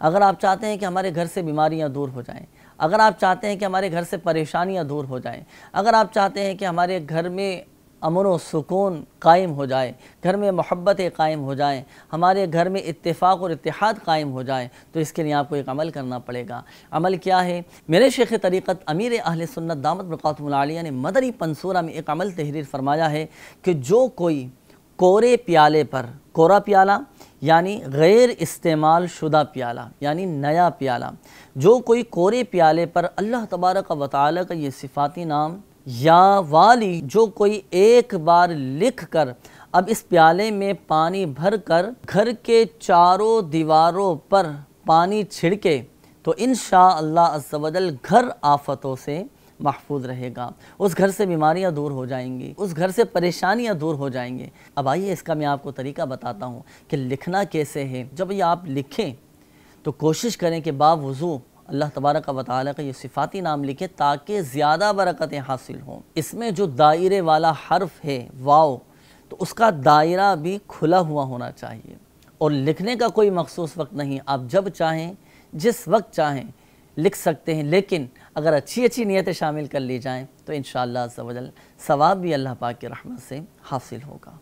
अगर आप चाहते हैं कि हमारे घर से बीमारियां दूर हो जाएं अगर आप चाहते हैं कि हमारे घर से परेशानियां दूर हो जाएं अगर आप चाहते हैं कि हमारे घर में अमन व सुकून कायम हो जाए घर में मोहब्बतें कायम हो जाएं हमारे घर में इत्तेफाक और इतिहाद कायम हो जाए तो इसके लिए आपको एक अमल करना पड़ेगा अमल क्या है मेरे शेख तरीक़त अमीर अहल सुन्नत दामद बरक़ातमालिया ने मदरी पंसूरा में एक अमल तहरीर फरमाया है कि जो कोई कोरे प्याले पर कोरा प्याला यानी गैर इस्तेमाल शुदा प्याला यानी नया प्याला जो कोई कोरे प्याले पर अल्लाह तबारक व ताली का ये सिफाती नाम या वाली जो कोई एक बार लिख कर अब इस प्याले में पानी भर कर घर के चारों दीवारों पर पानी छिड़के तो इन शाह घर आफतों से महफूज रहेगा उस घर से बीमारियाँ दूर हो जाएंगी उस घर से परेशानियाँ दूर हो जाएंगी अब आइए इसका मैं आपको तरीका बताता हूँ कि लिखना कैसे है जब ये आप लिखें तो कोशिश करें कि बावजू अल्लाह तबारक व ताली का ये सिफाती नाम लिखे ताकि ज़्यादा बरकतें हासिल हों इसमें जो दायरे वाला हर्फ है वाओ तो उसका दायरा भी खुला हुआ होना चाहिए और लिखने का कोई मखसूस वक्त नहीं आप जब चाहें जिस वक्त चाहें लिख सकते हैं लेकिन अगर अच्छी अच्छी नीयतें शामिल कर ली जाएँ तो इन शवाब भी अल्लाह पाक के रहमत से हासिल होगा